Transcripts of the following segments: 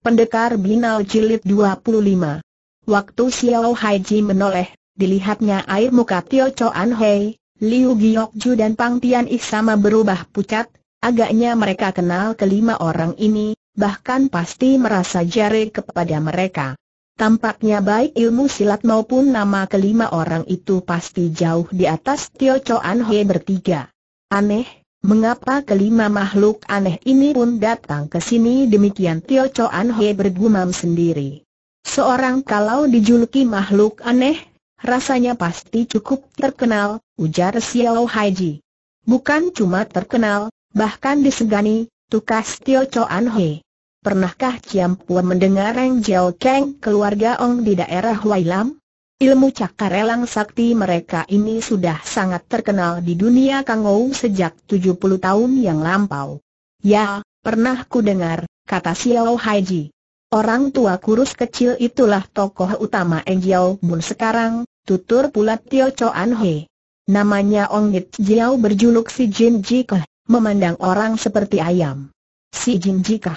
Pendekar Binal Jilid 25 Waktu Xiao Haiji menoleh, dilihatnya air muka Tio Choan Hei, Liu Giokju dan Pang Tian Ih sama berubah pucat, agaknya mereka kenal kelima orang ini, bahkan pasti merasa jari kepada mereka. Tampaknya baik ilmu silat maupun nama kelima orang itu pasti jauh di atas Tio Choan Hei bertiga. Aneh, Mengapa kelima makhluk aneh ini pun datang ke sini demikian Tio Chuan He bergumam sendiri. Seorang kalau dijuluki makhluk aneh, rasanya pasti cukup terkenal, ujar Xiao Haji. Bukan cuma terkenal, bahkan disegani, tukas Tio Chuan He. Pernahkah Ciam Pua mendengar Reng Jiao Kang keluarga Ong di daerah Huailam? Ilmu cakar elang sakti mereka ini sudah sangat terkenal di dunia Kangou sejak 70 tahun yang lampau. Ya, pernah ku dengar, kata Xiao Haiji. Orang tua kurus kecil itulah tokoh utama Enjiao Bun sekarang, tutur pula Tio An He. Namanya Ong Nit Jiao berjuluk si Jin Jikah, memandang orang seperti ayam. Si Jin Jikah.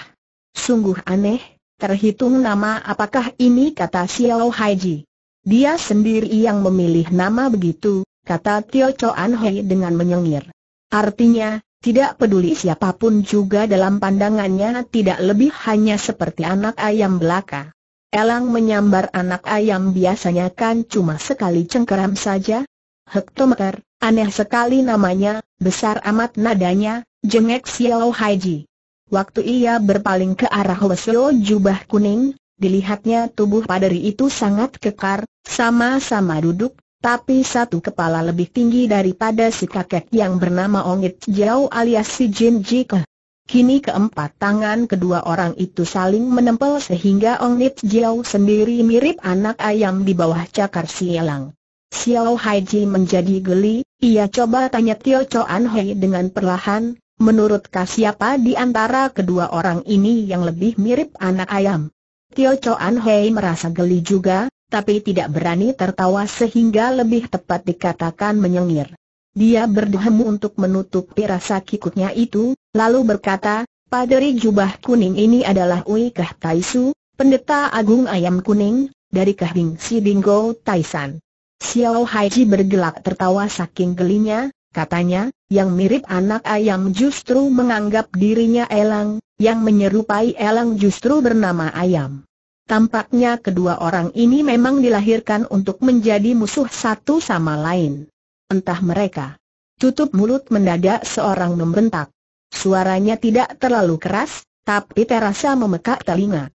Sungguh aneh, terhitung nama apakah ini kata Xiao Haiji. Dia sendiri yang memilih nama begitu, kata Tio An Hei dengan menyengir. Artinya, tidak peduli siapapun juga dalam pandangannya tidak lebih hanya seperti anak ayam belaka. Elang menyambar anak ayam biasanya kan cuma sekali cengkeram saja. Hektometer, aneh sekali namanya, besar amat nadanya, jengek Xiao Haiji. Waktu ia berpaling ke arah Wesio jubah kuning, Dilihatnya tubuh paderi itu sangat kekar, sama-sama duduk, tapi satu kepala lebih tinggi daripada si kakek yang bernama Ongit Jiao alias si Jin Jike. Kini keempat tangan kedua orang itu saling menempel sehingga Ongit Jiao sendiri mirip anak ayam di bawah cakar elang. Xiao Hai menjadi geli, ia coba tanya Tio An Hei dengan perlahan, menurutkah siapa di antara kedua orang ini yang lebih mirip anak ayam? Tio Chuan Hei merasa geli juga, tapi tidak berani tertawa sehingga lebih tepat dikatakan menyengir. Dia berdehem untuk menutup rasa kikuknya itu, lalu berkata, Paderi jubah kuning ini adalah Ui Kah Taisu, pendeta agung ayam kuning, dari Kahbing Tai Taisan. Xiao Haiji bergelak tertawa saking gelinya, katanya, yang mirip anak ayam justru menganggap dirinya elang, yang menyerupai elang justru bernama ayam. Tampaknya kedua orang ini memang dilahirkan untuk menjadi musuh satu sama lain. Entah mereka. Tutup mulut mendadak seorang membentak. Suaranya tidak terlalu keras, tapi terasa memekak telinga.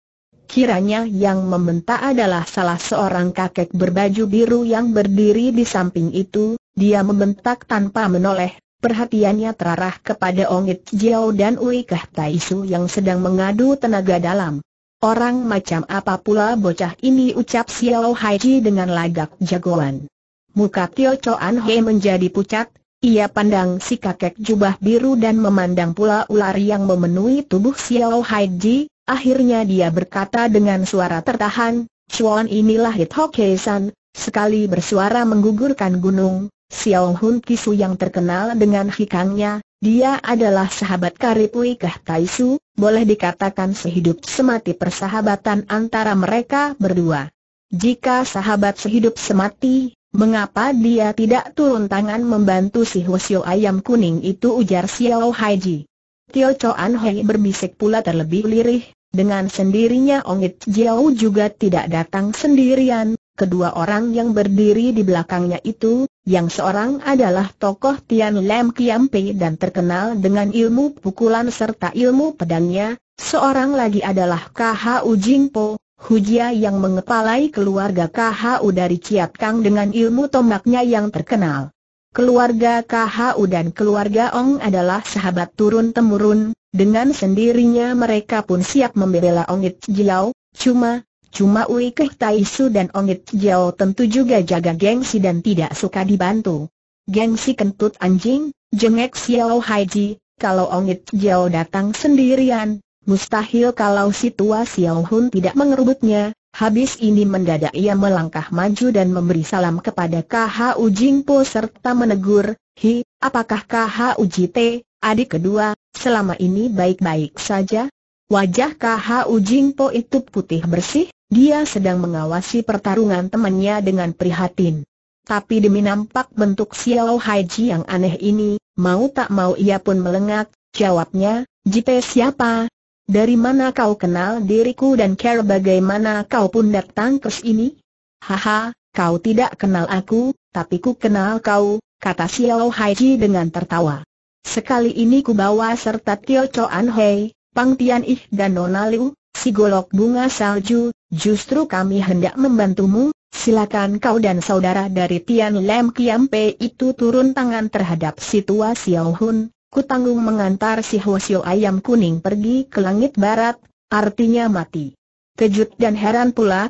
Kiranya yang membentak adalah salah seorang kakek berbaju biru yang berdiri di samping itu, dia membentak tanpa menoleh, Perhatiannya terarah kepada Ongit Jiao dan Uikah Taisu yang sedang mengadu tenaga dalam. Orang macam apa pula bocah ini ucap Xiao Haiji dengan lagak jagoan. Muka Tio Chuan He menjadi pucat, ia pandang si kakek jubah biru dan memandang pula ular yang memenuhi tubuh Xiao Haiji, akhirnya dia berkata dengan suara tertahan, Chuan inilah Hit Hokkaisan, sekali bersuara menggugurkan gunung, Xiao Hun Kisu yang terkenal dengan hikangnya, dia adalah sahabat karib Tai Taisu, boleh dikatakan sehidup semati persahabatan antara mereka berdua. Jika sahabat sehidup semati, mengapa dia tidak turun tangan membantu si Hwasyo ayam kuning itu ujar Xiao Haiji. Tio An Hei berbisik pula terlebih lirih, dengan sendirinya Ongit Jiao juga tidak datang sendirian, Kedua orang yang berdiri di belakangnya itu, yang seorang adalah tokoh Tian Lam Kiam Pei dan terkenal dengan ilmu pukulan serta ilmu pedangnya, seorang lagi adalah KHU Po Hujia yang mengepalai keluarga KHU dari Ciat Kang dengan ilmu tombaknya yang terkenal. Keluarga KHU dan keluarga Ong adalah sahabat turun-temurun, dengan sendirinya mereka pun siap membela Ongit It Jilau, cuma, Cuma Ui Keh Su dan Ongit Jiao tentu juga jaga gengsi dan tidak suka dibantu. Gengsi kentut anjing, jengek Xiao Haiji, kalau Ongit Jiao datang sendirian, mustahil kalau si tua Xiao Hun tidak mengerubutnya. Habis ini mendadak ia melangkah maju dan memberi salam kepada KH Po serta menegur, Hi, apakah KH Ujite, adik kedua, selama ini baik-baik saja? Wajah KH Po itu putih bersih, dia sedang mengawasi pertarungan temannya dengan prihatin. Tapi demi nampak bentuk Xiao Haiji yang aneh ini, mau tak mau ia pun melengak, jawabnya, Jite siapa? Dari mana kau kenal diriku dan care bagaimana kau pun datang ke sini? Haha, kau tidak kenal aku, tapi ku kenal kau, kata Xiao Haiji dengan tertawa. Sekali ini ku bawa serta Tio Chuan Hei, Pang Tian Ih dan Nona Liu, si golok bunga salju, justru kami hendak membantumu, silakan kau dan saudara dari Tian Lam Kiam Pe itu turun tangan terhadap situasi tua Xiao Hun, ku tanggung mengantar si Hwasyo Ayam Kuning pergi ke langit barat, artinya mati. Kejut dan heran pula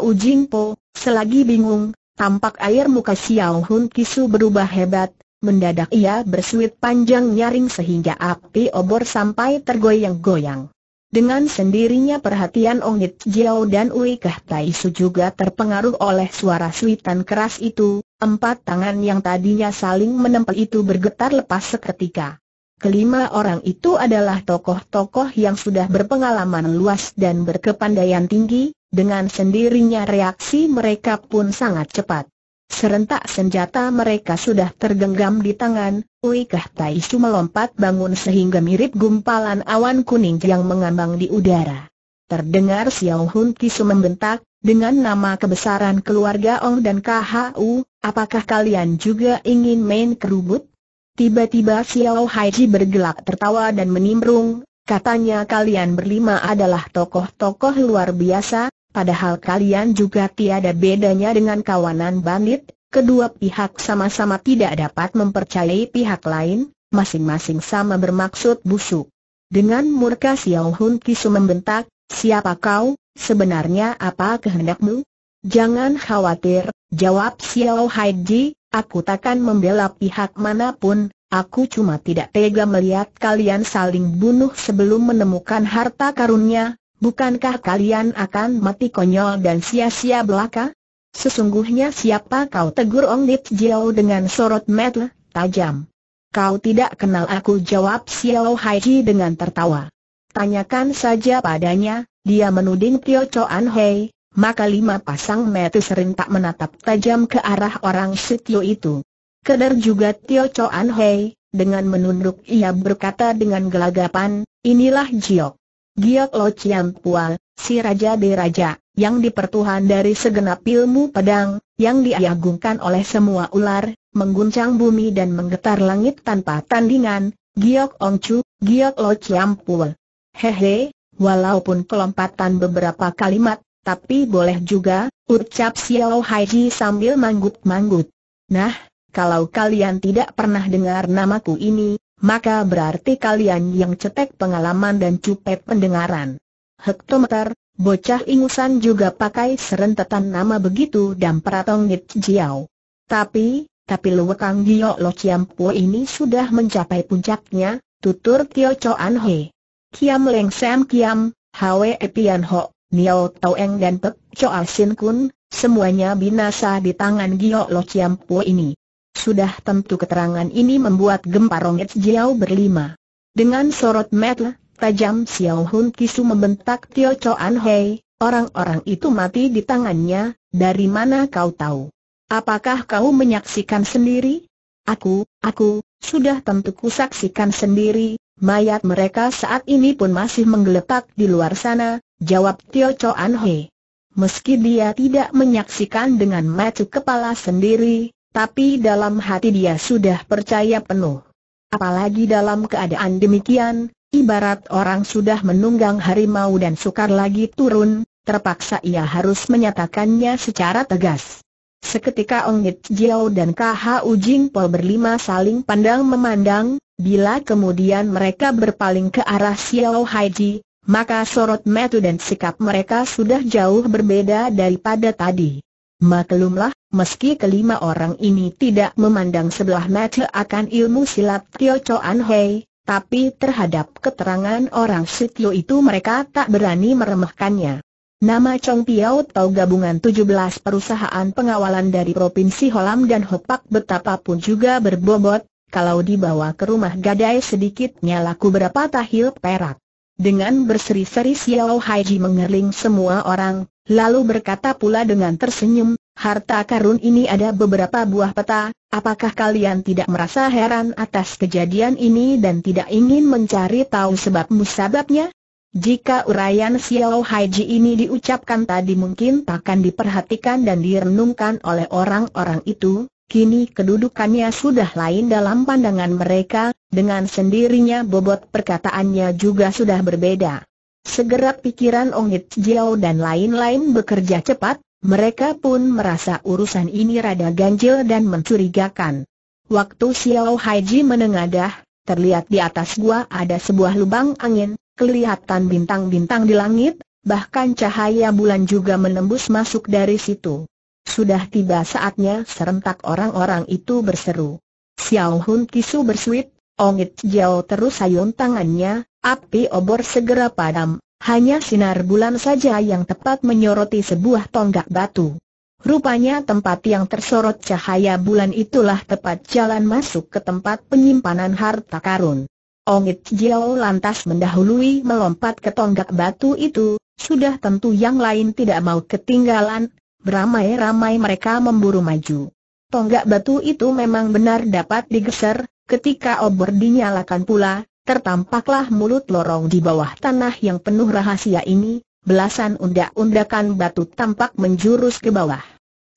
U Jing Po, selagi bingung, tampak air muka Xiao Hun Kisu berubah hebat, mendadak ia bersuit panjang nyaring sehingga api obor sampai tergoyang-goyang. Dengan sendirinya perhatian Hit Jiao dan Ui Kah Tai Su juga terpengaruh oleh suara suitan keras itu, empat tangan yang tadinya saling menempel itu bergetar lepas seketika. Kelima orang itu adalah tokoh-tokoh yang sudah berpengalaman luas dan berkepandaian tinggi, dengan sendirinya reaksi mereka pun sangat cepat. Serentak senjata mereka sudah tergenggam di tangan, Uikah Taisu melompat bangun sehingga mirip gumpalan awan kuning yang mengambang di udara. Terdengar Xiao Hun Kisu membentak, dengan nama kebesaran keluarga Ong dan KHU, apakah kalian juga ingin main kerubut? Tiba-tiba Xiao Haiji bergelak tertawa dan menimbrung, katanya kalian berlima adalah tokoh-tokoh luar biasa, Padahal kalian juga tiada bedanya dengan kawanan bandit, kedua pihak sama-sama tidak dapat mempercayai pihak lain, masing-masing sama bermaksud busuk. Dengan murka Xiao Hun Kisu membentak, siapa kau, sebenarnya apa kehendakmu? Jangan khawatir, jawab Xiao Ji, aku takkan membela pihak manapun, aku cuma tidak tega melihat kalian saling bunuh sebelum menemukan harta karunnya, Bukankah kalian akan mati konyol dan sia-sia belaka? Sesungguhnya siapa kau tegur Ong Nip Jiao dengan sorot mata tajam. Kau tidak kenal aku jawab Xiao Haiji dengan tertawa. Tanyakan saja padanya, dia menuding Tio Chuan Hei, maka lima pasang mata tak menatap tajam ke arah orang Sitio itu. Keder juga Tio Chuan Hei, dengan menunduk ia berkata dengan gelagapan, inilah Jiok. Giok Lo Chiam Pua, si Raja de Raja, yang dipertuhan dari segenap ilmu pedang, yang diagungkan oleh semua ular, mengguncang bumi dan menggetar langit tanpa tandingan, Giok Ong Chu, Giok Lo Chiam Pua. Hehe, walaupun kelompatan beberapa kalimat, tapi boleh juga, ucap Xiao Haiji sambil manggut-manggut. Nah, kalau kalian tidak pernah dengar namaku ini, maka berarti kalian yang cetek pengalaman dan cupet pendengaran. Hektometer, bocah ingusan juga pakai serentetan nama begitu dan peratong Nit Jiao. Tapi, tapi luwekang Gio Lo Chiam Po ini sudah mencapai puncaknya, tutur Tio Choan He. Kiam Leng Sam Kiam, Hwe epian Ho, Niao tau eng dan Pek Choa Sin Kun, semuanya binasa di tangan Gio Lo Chiam Po ini. Sudah tentu keterangan ini membuat gempar Ronget Jiao berlima. Dengan sorot mata tajam Xiao Hun Kisu membentak Tio Chuan Hei, orang-orang itu mati di tangannya, dari mana kau tahu? Apakah kau menyaksikan sendiri? Aku, aku, sudah tentu kusaksikan sendiri, mayat mereka saat ini pun masih menggeletak di luar sana, jawab Tio Chuan Hei. Meski dia tidak menyaksikan dengan mata kepala sendiri, tapi dalam hati dia sudah percaya penuh. Apalagi dalam keadaan demikian, ibarat orang sudah menunggang harimau dan sukar lagi turun, terpaksa ia harus menyatakannya secara tegas. Seketika Ongit Jiao dan KH Ujing Pol berlima saling pandang memandang, bila kemudian mereka berpaling ke arah Xiao Haiji, maka sorot metu dan sikap mereka sudah jauh berbeda daripada tadi. Maklumlah, meski kelima orang ini tidak memandang sebelah mata akan ilmu silat Tio Chuan Hei, tapi terhadap keterangan orang Sitio itu mereka tak berani meremehkannya. Nama Chong Piao Tau gabungan 17 perusahaan pengawalan dari Provinsi Holam dan Hopak betapapun juga berbobot, kalau dibawa ke rumah gadai sedikitnya laku berapa tahil perak. Dengan berseri-seri Xiao Haiji mengerling semua orang, lalu berkata pula dengan tersenyum, harta karun ini ada beberapa buah peta, apakah kalian tidak merasa heran atas kejadian ini dan tidak ingin mencari tahu sebab musababnya? Jika urayan Xiao Haiji ini diucapkan tadi mungkin takkan diperhatikan dan direnungkan oleh orang-orang itu, kini kedudukannya sudah lain dalam pandangan mereka, dengan sendirinya bobot perkataannya juga sudah berbeda. Segera pikiran Ong Hit Jiao dan lain-lain bekerja cepat, mereka pun merasa urusan ini rada ganjil dan mencurigakan. Waktu Xiao Haiji menengadah, terlihat di atas gua ada sebuah lubang angin, kelihatan bintang-bintang di langit, bahkan cahaya bulan juga menembus masuk dari situ. Sudah tiba saatnya serentak orang-orang itu berseru. Xiao Hun Kisu bersuit, Ongit Jiao terus sayun tangannya, api obor segera padam, hanya sinar bulan saja yang tepat menyoroti sebuah tonggak batu. Rupanya tempat yang tersorot cahaya bulan itulah tepat jalan masuk ke tempat penyimpanan harta karun. Ongit Jiao lantas mendahului melompat ke tonggak batu itu, sudah tentu yang lain tidak mau ketinggalan, beramai-ramai mereka memburu maju. Tonggak batu itu memang benar dapat digeser, Ketika obor dinyalakan pula, tertampaklah mulut lorong di bawah tanah yang penuh rahasia ini, belasan undak-undakan batu tampak menjurus ke bawah.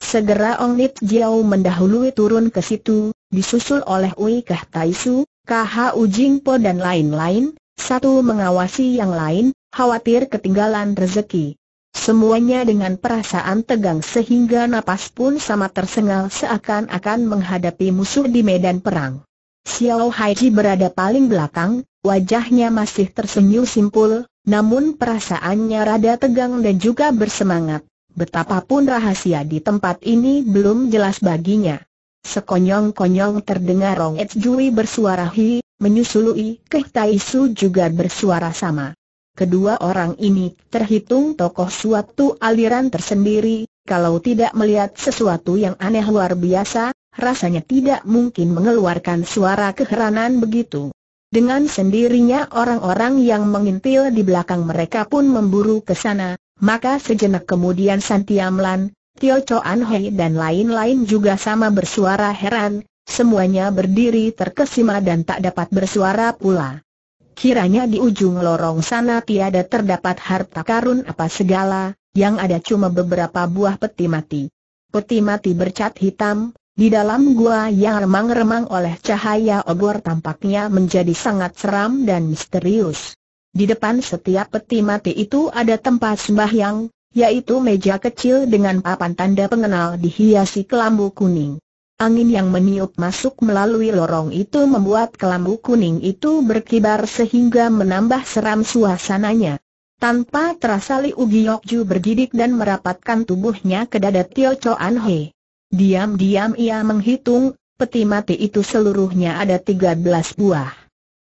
Segera Ong Nit Jiao mendahului turun ke situ, disusul oleh Ui Kah Tai Su, Kah Ujing Po dan lain-lain, satu mengawasi yang lain, khawatir ketinggalan rezeki. Semuanya dengan perasaan tegang sehingga napas pun sama tersengal seakan-akan menghadapi musuh di medan perang. Xiao Haiji berada paling belakang, wajahnya masih tersenyum simpul, namun perasaannya rada tegang dan juga bersemangat. Betapapun rahasia di tempat ini belum jelas baginya. Sekonyong-konyong terdengar Rong Jui bersuara hi, menyusului Keh Tai Su juga bersuara sama. Kedua orang ini terhitung tokoh suatu aliran tersendiri, kalau tidak melihat sesuatu yang aneh luar biasa, rasanya tidak mungkin mengeluarkan suara keheranan begitu. Dengan sendirinya orang-orang yang mengintil di belakang mereka pun memburu ke sana, maka sejenak kemudian Santiamlan, Tio Choan Hei dan lain-lain juga sama bersuara heran, semuanya berdiri terkesima dan tak dapat bersuara pula. Kiranya di ujung lorong sana tiada terdapat harta karun apa segala, yang ada cuma beberapa buah peti mati. Peti mati bercat hitam, di dalam gua yang remang-remang oleh cahaya obor tampaknya menjadi sangat seram dan misterius. Di depan setiap peti mati itu ada tempat sembahyang, yaitu meja kecil dengan papan tanda pengenal dihiasi kelambu kuning. Angin yang meniup masuk melalui lorong itu membuat kelambu kuning itu berkibar sehingga menambah seram suasananya. Tanpa terasa Liu Giokju bergidik dan merapatkan tubuhnya ke dada Tio Chuan He. Diam-diam ia menghitung, peti mati itu seluruhnya ada 13 buah.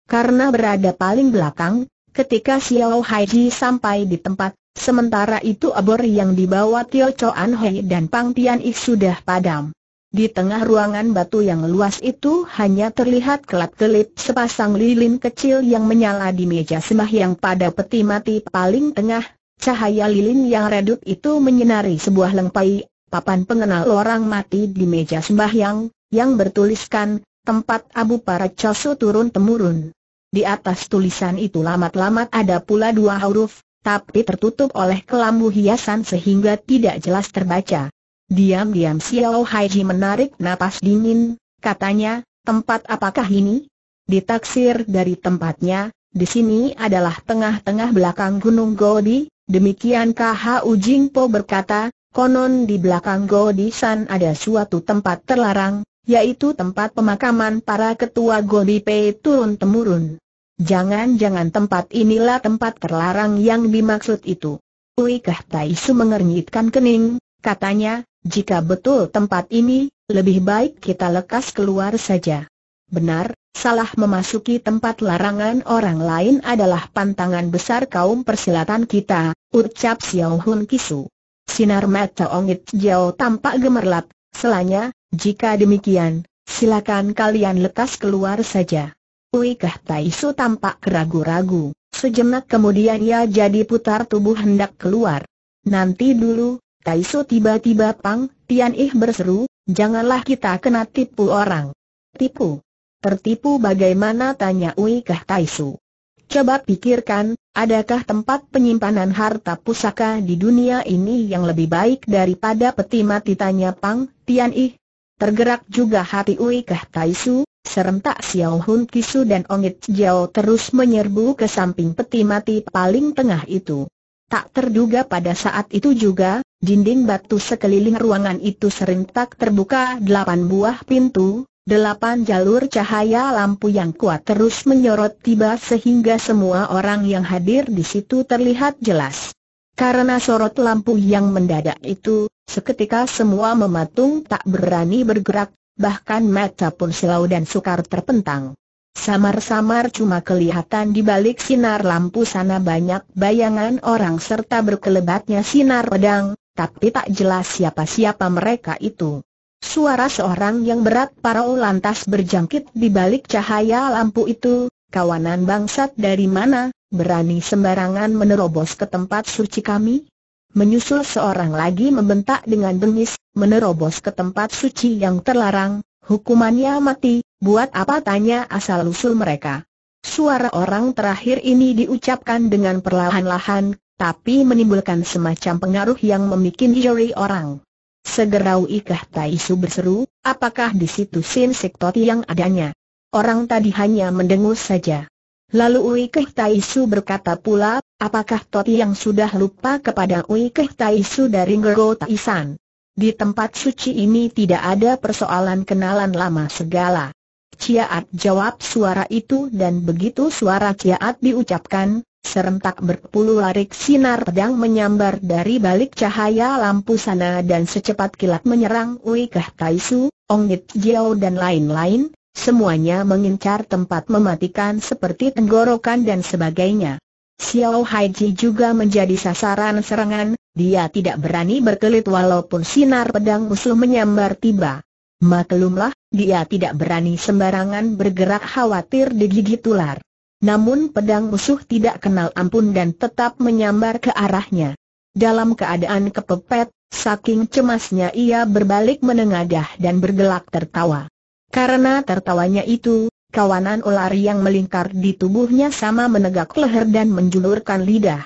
Karena berada paling belakang, ketika Xiao Haiji sampai di tempat, sementara itu abor yang dibawa Tio Choan Hui dan Pang Tian Ik sudah padam. Di tengah ruangan batu yang luas itu hanya terlihat kelap-kelip sepasang lilin kecil yang menyala di meja sembahyang pada peti mati paling tengah. Cahaya lilin yang redup itu menyinari sebuah lengkai papan pengenal orang mati di meja sembahyang, yang bertuliskan, tempat Abu Para Cosu turun-temurun. Di atas tulisan itu lamat-lamat ada pula dua huruf, tapi tertutup oleh kelambu hiasan sehingga tidak jelas terbaca. Diam-diam Xiao Haiji menarik napas dingin, katanya, tempat apakah ini? Ditaksir dari tempatnya, di sini adalah tengah-tengah belakang Gunung Gobi, demikian KH Ujing Po berkata, Konon di belakang Godisan ada suatu tempat terlarang, yaitu tempat pemakaman para ketua Godipe turun-temurun. Jangan-jangan tempat inilah tempat terlarang yang dimaksud itu. Uikah Taisu mengernyitkan kening, katanya, jika betul tempat ini, lebih baik kita lekas keluar saja. Benar, salah memasuki tempat larangan orang lain adalah pantangan besar kaum persilatan kita, ucap Xiao Hun Kisu. Sinar mata Ongit Jiao tampak gemerlap, selanya, jika demikian, silakan kalian lekas keluar saja. Uikah Taisu tampak ragu-ragu, sejenak kemudian ia jadi putar tubuh hendak keluar. Nanti dulu, Taisu tiba-tiba pang, Tian Ih berseru, janganlah kita kena tipu orang. Tipu? Tertipu bagaimana tanya Uikah Taisu. Coba pikirkan, adakah tempat penyimpanan harta pusaka di dunia ini yang lebih baik daripada peti mati tanya Pang Tian Ih? Tergerak juga hati Ui Keh Tai Su, serentak Xiao Hun Kisu dan Ongit Jiao terus menyerbu ke samping peti mati paling tengah itu. Tak terduga pada saat itu juga, dinding batu sekeliling ruangan itu serentak terbuka delapan buah pintu, Delapan jalur cahaya lampu yang kuat terus menyorot tiba sehingga semua orang yang hadir di situ terlihat jelas. Karena sorot lampu yang mendadak itu, seketika semua mematung tak berani bergerak, bahkan mata pun silau dan sukar terpentang. Samar-samar cuma kelihatan di balik sinar lampu sana banyak bayangan orang serta berkelebatnya sinar pedang, tapi tak jelas siapa-siapa mereka itu. Suara seorang yang berat parau lantas berjangkit di balik cahaya lampu itu, kawanan bangsat dari mana, berani sembarangan menerobos ke tempat suci kami? Menyusul seorang lagi membentak dengan bengis, menerobos ke tempat suci yang terlarang, hukumannya mati, buat apa tanya asal-usul mereka. Suara orang terakhir ini diucapkan dengan perlahan-lahan, tapi menimbulkan semacam pengaruh yang memikin jari orang. Segera Ikah Taisu berseru, apakah di situ Sin Sektoti yang adanya? Orang tadi hanya mendengus saja. Lalu Uikeh Taisu berkata pula, apakah Toti yang sudah lupa kepada Uikeh Taisu dari Ngero Taisan? Di tempat suci ini tidak ada persoalan kenalan lama segala. Ciaat jawab suara itu dan begitu suara Ciaat diucapkan, serentak berpuluh larik sinar pedang menyambar dari balik cahaya lampu sana dan secepat kilat menyerang Wei Kah Tai Su, Ong Nit Jiao dan lain-lain, semuanya mengincar tempat mematikan seperti tenggorokan dan sebagainya. Xiao Haiji juga menjadi sasaran serangan, dia tidak berani berkelit walaupun sinar pedang musuh menyambar tiba. Maklumlah, dia tidak berani sembarangan bergerak khawatir digigit ular. Namun pedang musuh tidak kenal ampun dan tetap menyambar ke arahnya. Dalam keadaan kepepet, saking cemasnya ia berbalik menengadah dan bergelak tertawa. Karena tertawanya itu, kawanan ular yang melingkar di tubuhnya sama menegak leher dan menjulurkan lidah.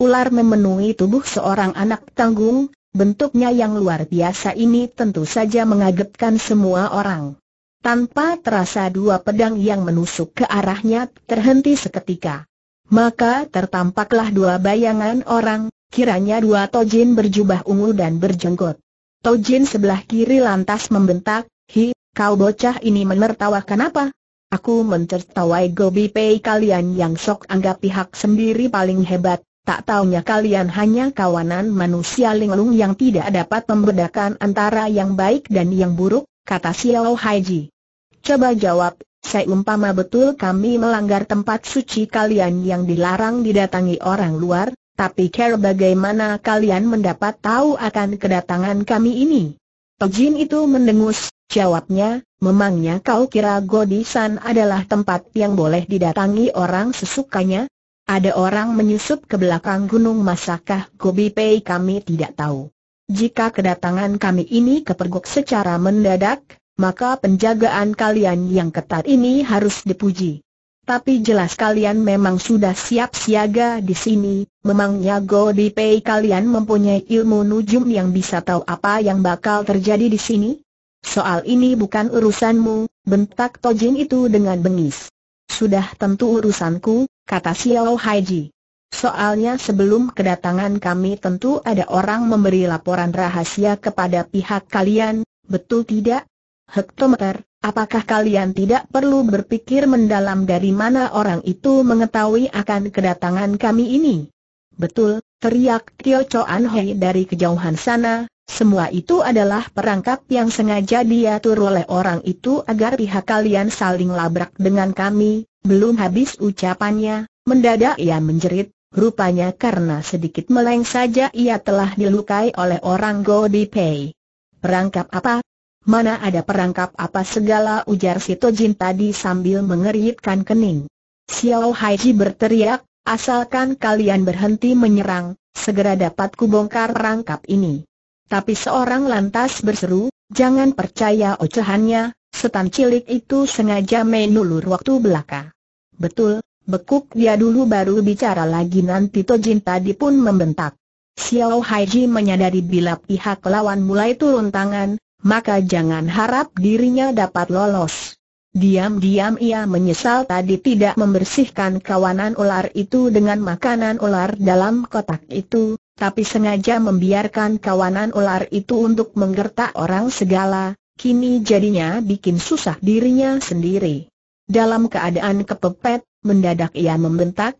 Ular memenuhi tubuh seorang anak tanggung, bentuknya yang luar biasa ini tentu saja mengagetkan semua orang. Tanpa terasa dua pedang yang menusuk ke arahnya terhenti seketika. Maka tertampaklah dua bayangan orang, kiranya dua tojin berjubah ungu dan berjenggot. Tojin sebelah kiri lantas membentak, Hi, kau bocah ini menertawakan apa? Aku mencertawai Gobi Pei kalian yang sok anggap pihak sendiri paling hebat, tak taunya kalian hanya kawanan manusia linglung yang tidak dapat membedakan antara yang baik dan yang buruk, kata si Xiao Haiji. Coba jawab, saya seumpama betul kami melanggar tempat suci kalian yang dilarang didatangi orang luar, tapi care bagaimana kalian mendapat tahu akan kedatangan kami ini? Pejin itu mendengus, jawabnya, memangnya kau kira Godisan adalah tempat yang boleh didatangi orang sesukanya? Ada orang menyusup ke belakang gunung masakah Gobi Pei kami tidak tahu. Jika kedatangan kami ini kepergok secara mendadak, maka penjagaan kalian yang ketat ini harus dipuji. Tapi jelas kalian memang sudah siap siaga di sini, memangnya Go Di Pei kalian mempunyai ilmu nujum yang bisa tahu apa yang bakal terjadi di sini? Soal ini bukan urusanmu, bentak Tojin itu dengan bengis. Sudah tentu urusanku, kata Xiao Haiji. Soalnya sebelum kedatangan kami tentu ada orang memberi laporan rahasia kepada pihak kalian, betul tidak? Hektometer, apakah kalian tidak perlu berpikir mendalam dari mana orang itu mengetahui akan kedatangan kami ini? Betul, teriak Tio Choan Hei dari kejauhan sana, semua itu adalah perangkap yang sengaja diatur oleh orang itu agar pihak kalian saling labrak dengan kami, belum habis ucapannya, mendadak ia menjerit, Rupanya karena sedikit meleng saja ia telah dilukai oleh orang Di Pei. Perangkap apa? Mana ada perangkap apa segala ujar si Jin tadi sambil mengeritkan kening. Xiao Haiji berteriak, asalkan kalian berhenti menyerang, segera dapat kubongkar perangkap ini. Tapi seorang lantas berseru, jangan percaya ocehannya, setan cilik itu sengaja menulur waktu belaka. Betul, Bekuk dia dulu baru bicara lagi nanti Tojin tadi pun membentak. Xiao Haiji menyadari bila pihak lawan mulai turun tangan, maka jangan harap dirinya dapat lolos. Diam-diam ia menyesal tadi tidak membersihkan kawanan ular itu dengan makanan ular dalam kotak itu, tapi sengaja membiarkan kawanan ular itu untuk menggertak orang segala, kini jadinya bikin susah dirinya sendiri. Dalam keadaan kepepet, mendadak ia membentak.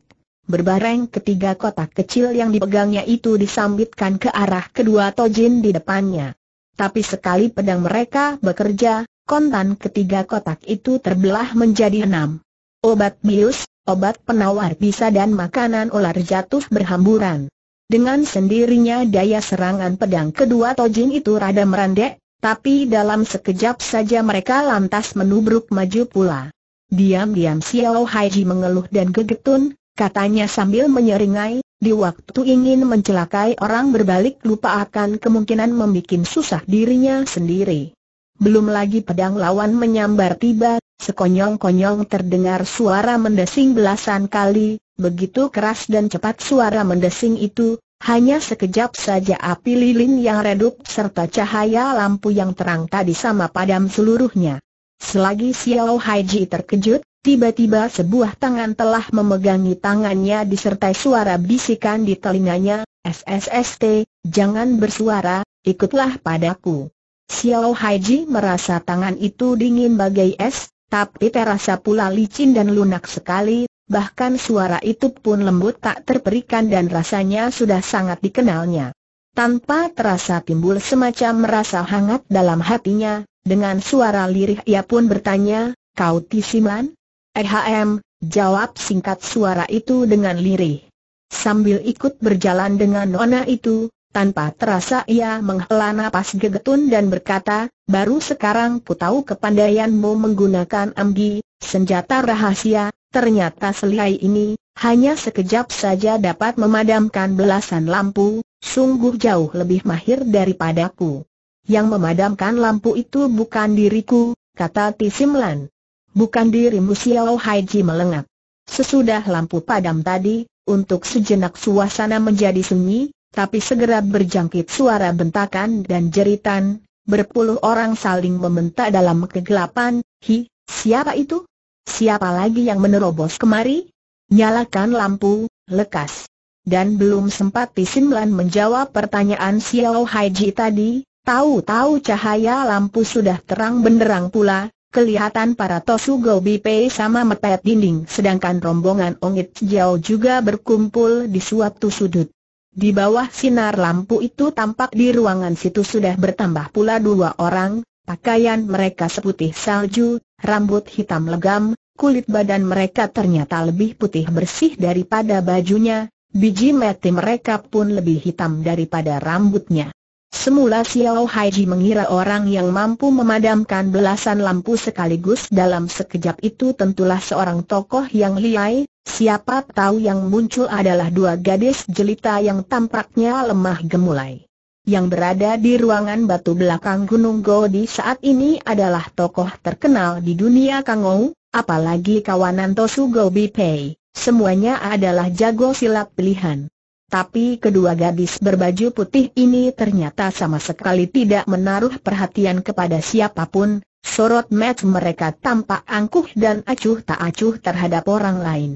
Berbareng ketiga kotak kecil yang dipegangnya itu disambitkan ke arah kedua tojin di depannya. Tapi sekali pedang mereka bekerja, kontan ketiga kotak itu terbelah menjadi enam. Obat bius, obat penawar bisa dan makanan ular jatuh berhamburan. Dengan sendirinya daya serangan pedang kedua tojin itu rada merendah, tapi dalam sekejap saja mereka lantas menubruk maju pula. Diam-diam Xiao Haiji mengeluh dan gegetun, katanya sambil menyeringai, di waktu ingin mencelakai orang berbalik lupa akan kemungkinan membuat susah dirinya sendiri. Belum lagi pedang lawan menyambar tiba, sekonyong-konyong terdengar suara mendesing belasan kali, begitu keras dan cepat suara mendesing itu, hanya sekejap saja api lilin yang redup serta cahaya lampu yang terang tadi sama padam seluruhnya. Selagi Xiao Haiji terkejut, tiba-tiba sebuah tangan telah memegangi tangannya disertai suara bisikan di telinganya, SSST, jangan bersuara, ikutlah padaku. Xiao Haiji merasa tangan itu dingin bagai es, tapi terasa pula licin dan lunak sekali, bahkan suara itu pun lembut tak terperikan dan rasanya sudah sangat dikenalnya. Tanpa terasa timbul semacam merasa hangat dalam hatinya, dengan suara lirih ia pun bertanya, kau Tisiman? Ehm, jawab singkat suara itu dengan lirih. Sambil ikut berjalan dengan nona itu, tanpa terasa ia menghela napas gegetun dan berkata, baru sekarang ku tahu kepandaianmu menggunakan amgi, senjata rahasia, ternyata selai ini, hanya sekejap saja dapat memadamkan belasan lampu, sungguh jauh lebih mahir daripadaku. Yang memadamkan lampu itu bukan diriku, kata Tisimlan. Bukan dirimu Xiao Haiji melengak. Sesudah lampu padam tadi, untuk sejenak suasana menjadi sunyi, tapi segera berjangkit suara bentakan dan jeritan, berpuluh orang saling membentak dalam kegelapan, hi, siapa itu? Siapa lagi yang menerobos kemari? Nyalakan lampu, lekas. Dan belum sempat Tisimlan menjawab pertanyaan Xiao Haiji tadi, Tahu-tahu cahaya lampu sudah terang benderang pula, kelihatan para Gobi Pei sama mepet dinding sedangkan rombongan Ongit Jiao juga berkumpul di suatu sudut. Di bawah sinar lampu itu tampak di ruangan situ sudah bertambah pula dua orang, pakaian mereka seputih salju, rambut hitam legam, kulit badan mereka ternyata lebih putih bersih daripada bajunya, biji mati mereka pun lebih hitam daripada rambutnya. Semula Xiao Haiji mengira orang yang mampu memadamkan belasan lampu sekaligus dalam sekejap itu tentulah seorang tokoh yang lihai, siapa tahu yang muncul adalah dua gadis jelita yang tampaknya lemah gemulai. Yang berada di ruangan batu belakang Gunung Godi saat ini adalah tokoh terkenal di dunia Kangou, apalagi kawanan Tosu Gobi Pei, semuanya adalah jago silap pilihan. Tapi kedua gadis berbaju putih ini ternyata sama sekali tidak menaruh perhatian kepada siapapun, sorot match mereka tampak angkuh dan acuh tak acuh terhadap orang lain.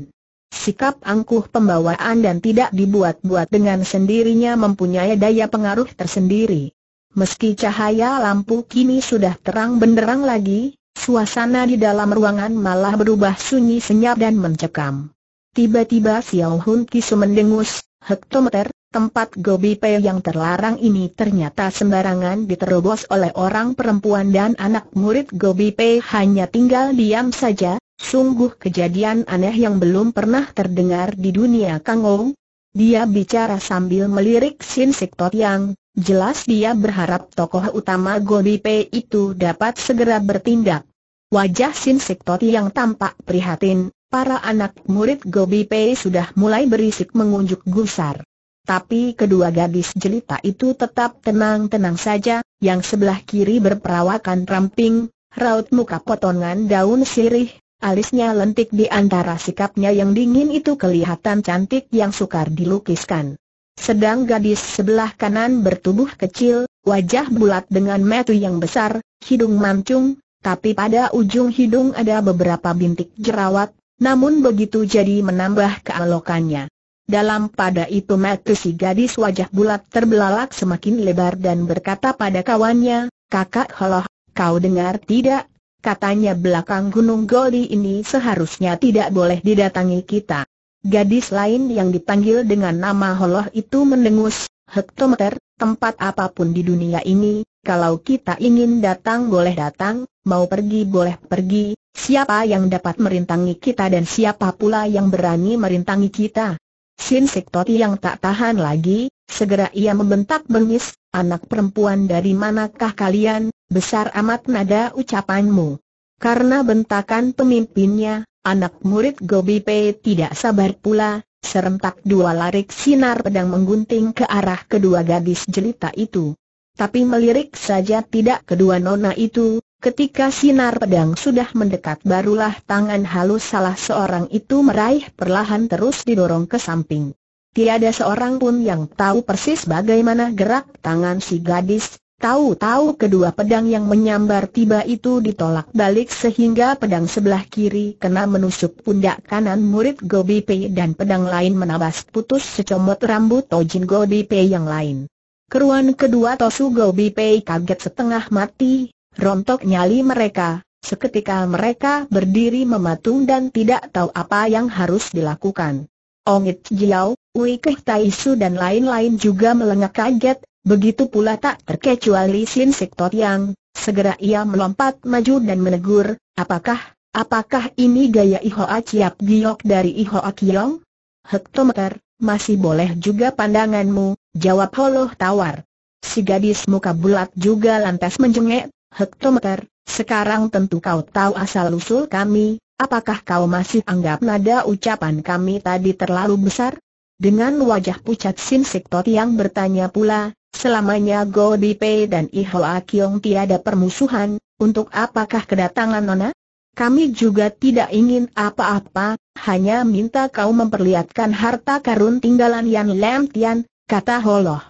Sikap angkuh pembawaan dan tidak dibuat-buat dengan sendirinya mempunyai daya pengaruh tersendiri. Meski cahaya lampu kini sudah terang benderang lagi, suasana di dalam ruangan malah berubah sunyi senyap dan mencekam. Tiba-tiba Xiao Hun Kisu mendengus, hektometer, tempat Gobi Pei yang terlarang ini ternyata sembarangan diterobos oleh orang perempuan dan anak murid Gobi Pei hanya tinggal diam saja, sungguh kejadian aneh yang belum pernah terdengar di dunia Kang Kangou. Dia bicara sambil melirik Sin Siktot yang, jelas dia berharap tokoh utama Gobi Pei itu dapat segera bertindak. Wajah Sin Siktot yang tampak prihatin, para anak murid Gobi Pei sudah mulai berisik mengunjuk gusar. Tapi kedua gadis jelita itu tetap tenang-tenang saja, yang sebelah kiri berperawakan ramping, raut muka potongan daun sirih, alisnya lentik di antara sikapnya yang dingin itu kelihatan cantik yang sukar dilukiskan. Sedang gadis sebelah kanan bertubuh kecil, wajah bulat dengan metu yang besar, hidung mancung, tapi pada ujung hidung ada beberapa bintik jerawat, namun begitu jadi menambah kealokannya. Dalam pada itu mata si gadis wajah bulat terbelalak semakin lebar dan berkata pada kawannya, kakak Holoh, kau dengar tidak? Katanya belakang Gunung goli ini seharusnya tidak boleh didatangi kita. Gadis lain yang dipanggil dengan nama Holoh itu mendengus, hektometer, tempat apapun di dunia ini, kalau kita ingin datang boleh datang, mau pergi boleh pergi, Siapa yang dapat merintangi kita dan siapa pula yang berani merintangi kita? Sin Sektoti yang tak tahan lagi, segera ia membentak bengis, anak perempuan dari manakah kalian, besar amat nada ucapanmu. Karena bentakan pemimpinnya, anak murid Gobi Pei tidak sabar pula, serentak dua larik sinar pedang menggunting ke arah kedua gadis jelita itu. Tapi melirik saja tidak kedua nona itu, Ketika sinar pedang sudah mendekat barulah tangan halus salah seorang itu meraih perlahan terus didorong ke samping. Tiada seorang pun yang tahu persis bagaimana gerak tangan si gadis, tahu-tahu kedua pedang yang menyambar tiba itu ditolak balik sehingga pedang sebelah kiri kena menusuk pundak kanan murid Gobi Pei dan pedang lain menabas putus secomot rambut Tojin Gobi Pei yang lain. Keruan kedua Tosu Gobi Pei kaget setengah mati, Rontok nyali mereka, seketika mereka berdiri mematung dan tidak tahu apa yang harus dilakukan. Ongit Jiao, Wei Keh Taisu dan lain-lain juga melengak kaget, begitu pula tak terkecuali Sin Sektot yang, segera ia melompat maju dan menegur, apakah, apakah ini gaya Ihoa Chiap Giok dari Ihoa Kiong? Hektometer, masih boleh juga pandanganmu, jawab Holoh Tawar. Si gadis muka bulat juga lantas menjengek, hektometer, sekarang tentu kau tahu asal-usul kami, apakah kau masih anggap nada ucapan kami tadi terlalu besar? Dengan wajah pucat Sin Sektot yang bertanya pula, selamanya Go Pei dan I Hoa Kiong tiada permusuhan, untuk apakah kedatangan Nona? Kami juga tidak ingin apa-apa, hanya minta kau memperlihatkan harta karun tinggalan Yan Lam Tian, kata Holoh.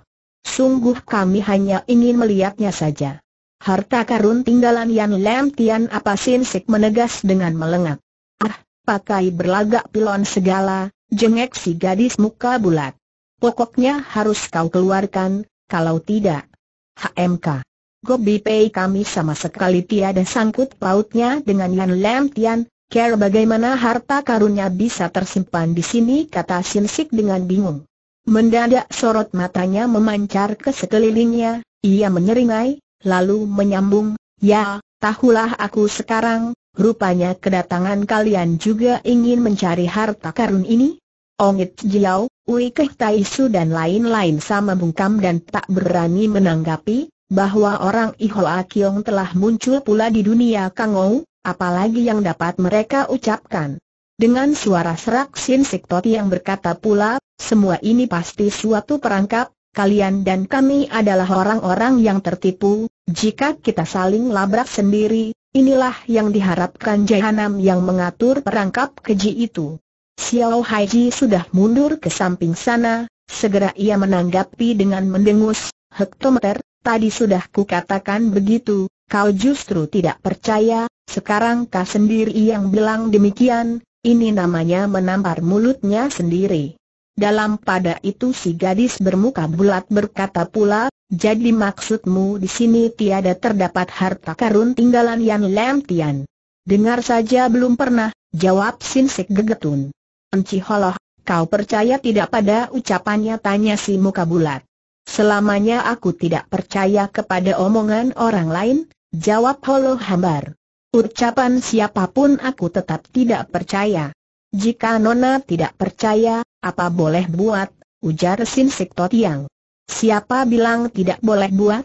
Sungguh kami hanya ingin melihatnya saja. Harta karun tinggalan Yan Lam Tian apa Sin Sik menegas dengan melengak. Ah, pakai berlagak pilon segala, jengek si gadis muka bulat. Pokoknya harus kau keluarkan, kalau tidak. HMK. Gobi Pei kami sama sekali tiada sangkut pautnya dengan Yan Lam Tian, care bagaimana harta karunnya bisa tersimpan di sini kata Sin Sik dengan bingung. Mendadak sorot matanya memancar ke sekelilingnya, ia menyeringai, lalu menyambung, ya, tahulah aku sekarang, rupanya kedatangan kalian juga ingin mencari harta karun ini? Ongit Jiao, Ui Keh Tai dan lain-lain sama bungkam dan tak berani menanggapi, bahwa orang Ihoa Kiong telah muncul pula di dunia Kangou, apalagi yang dapat mereka ucapkan. Dengan suara serak Sin Toti yang berkata pula, semua ini pasti suatu perangkap, kalian dan kami adalah orang-orang yang tertipu, jika kita saling labrak sendiri, inilah yang diharapkan Jahanam yang mengatur perangkap keji itu. Xiao Haiji sudah mundur ke samping sana, segera ia menanggapi dengan mendengus, hektometer, tadi sudah kukatakan begitu, kau justru tidak percaya, sekarang kau sendiri yang bilang demikian, ini namanya menampar mulutnya sendiri. Dalam pada itu si gadis bermuka bulat berkata pula, jadi maksudmu di sini tiada terdapat harta karun tinggalan yang Lam Tian. Dengar saja belum pernah, jawab Sinsek gegetun. Enci Holoh, kau percaya tidak pada ucapannya tanya si muka bulat. Selamanya aku tidak percaya kepada omongan orang lain, jawab Holoh hambar. Ucapan siapapun aku tetap tidak percaya. Jika Nona tidak percaya, apa boleh buat, ujar Sin Sikto Tiang. Siapa bilang tidak boleh buat?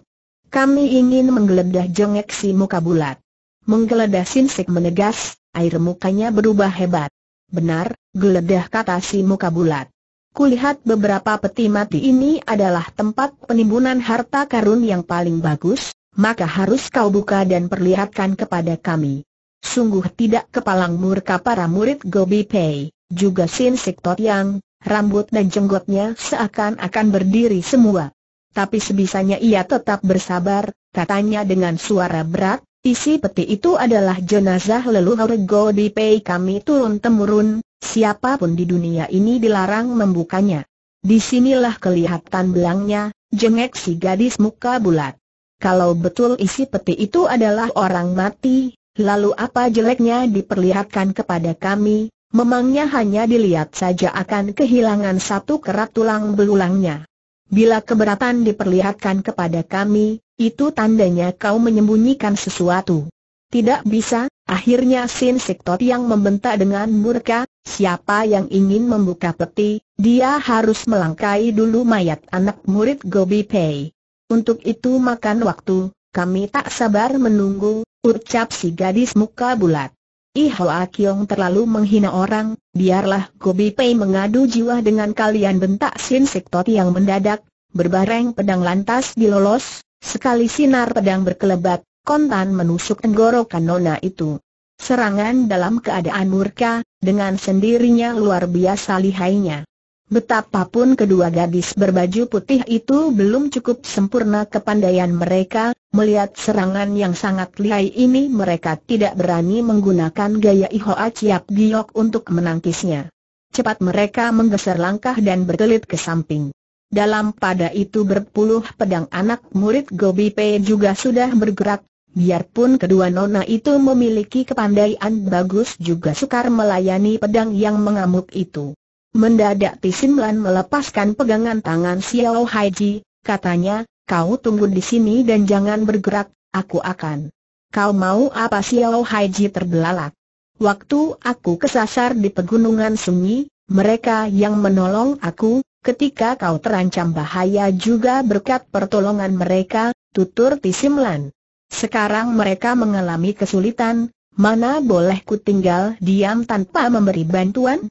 Kami ingin menggeledah jengek si muka bulat. Menggeledah Sin Sik menegas, air mukanya berubah hebat. Benar, geledah kata si muka bulat. Kulihat beberapa peti mati ini adalah tempat penimbunan harta karun yang paling bagus, maka harus kau buka dan perlihatkan kepada kami sungguh tidak kepalang murka para murid Gobi Pei, juga Sin tot yang, rambut dan jenggotnya seakan-akan berdiri semua. Tapi sebisanya ia tetap bersabar, katanya dengan suara berat, isi peti itu adalah jenazah leluhur Gobi Pei kami turun-temurun, siapapun di dunia ini dilarang membukanya. Disinilah kelihatan belangnya, jengek si gadis muka bulat. Kalau betul isi peti itu adalah orang mati, Lalu apa jeleknya diperlihatkan kepada kami, memangnya hanya dilihat saja akan kehilangan satu kerat tulang belulangnya. Bila keberatan diperlihatkan kepada kami, itu tandanya kau menyembunyikan sesuatu. Tidak bisa, akhirnya Sin Siktot yang membentak dengan murka, siapa yang ingin membuka peti, dia harus melangkai dulu mayat anak murid Gobi Pei. Untuk itu makan waktu, kami tak sabar menunggu, ucap si gadis muka bulat. I Akyong Kiong terlalu menghina orang, biarlah Gobi Pei mengadu jiwa dengan kalian bentak Sin Sektot yang mendadak, berbareng pedang lantas dilolos, sekali sinar pedang berkelebat, kontan menusuk tenggorokan nona itu. Serangan dalam keadaan murka, dengan sendirinya luar biasa lihainya. Betapapun kedua gadis berbaju putih itu belum cukup sempurna kepandaian mereka, melihat serangan yang sangat lihai ini mereka tidak berani menggunakan gaya Ihoa Chiap Giok untuk menangkisnya. Cepat mereka menggeser langkah dan berkelit ke samping. Dalam pada itu berpuluh pedang anak murid Gobi Pe juga sudah bergerak, biarpun kedua nona itu memiliki kepandaian bagus juga sukar melayani pedang yang mengamuk itu. Mendadak Pisim Lan melepaskan pegangan tangan Xiao Haiji, katanya, kau tunggu di sini dan jangan bergerak, aku akan. Kau mau apa Xiao Haiji terbelalak? Waktu aku kesasar di pegunungan sunyi, mereka yang menolong aku, ketika kau terancam bahaya juga berkat pertolongan mereka, tutur Lan. Sekarang mereka mengalami kesulitan, mana boleh ku tinggal diam tanpa memberi bantuan?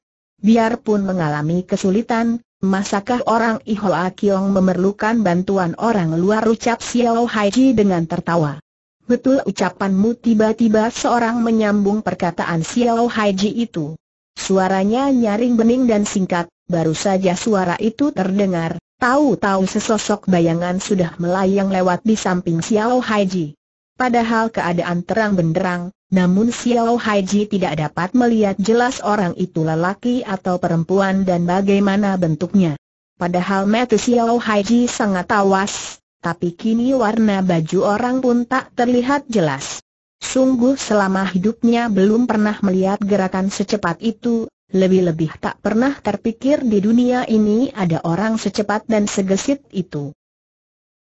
Biarpun mengalami kesulitan, masakah orang Ihoa Kiong memerlukan bantuan orang luar ucap Xiao Haiji dengan tertawa. Betul ucapanmu tiba-tiba seorang menyambung perkataan Xiao Haiji itu. Suaranya nyaring bening dan singkat, baru saja suara itu terdengar, tahu-tahu sesosok bayangan sudah melayang lewat di samping Xiao Haiji. Padahal keadaan terang benderang, namun Xiao Haiji tidak dapat melihat jelas orang itu lelaki atau perempuan dan bagaimana bentuknya. Padahal mata Xiao Haiji sangat awas, tapi kini warna baju orang pun tak terlihat jelas. Sungguh selama hidupnya belum pernah melihat gerakan secepat itu, lebih-lebih tak pernah terpikir di dunia ini ada orang secepat dan segesit itu.